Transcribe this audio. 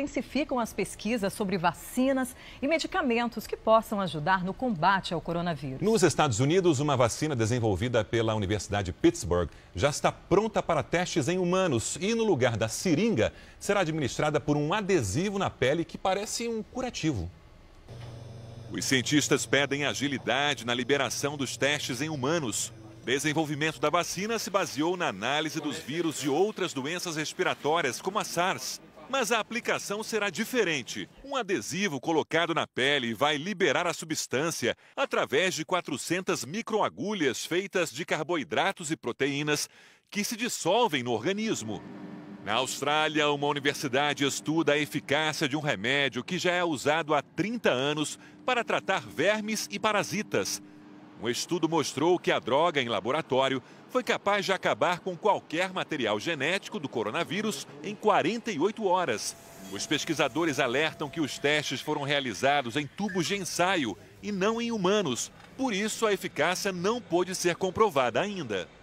intensificam as pesquisas sobre vacinas e medicamentos que possam ajudar no combate ao coronavírus. Nos Estados Unidos, uma vacina desenvolvida pela Universidade de Pittsburgh já está pronta para testes em humanos e, no lugar da seringa, será administrada por um adesivo na pele que parece um curativo. Os cientistas pedem agilidade na liberação dos testes em humanos. Desenvolvimento da vacina se baseou na análise dos vírus de outras doenças respiratórias, como a SARS. Mas a aplicação será diferente. Um adesivo colocado na pele vai liberar a substância através de 400 microagulhas feitas de carboidratos e proteínas que se dissolvem no organismo. Na Austrália, uma universidade estuda a eficácia de um remédio que já é usado há 30 anos para tratar vermes e parasitas. Um estudo mostrou que a droga em laboratório foi capaz de acabar com qualquer material genético do coronavírus em 48 horas. Os pesquisadores alertam que os testes foram realizados em tubos de ensaio e não em humanos. Por isso, a eficácia não pôde ser comprovada ainda.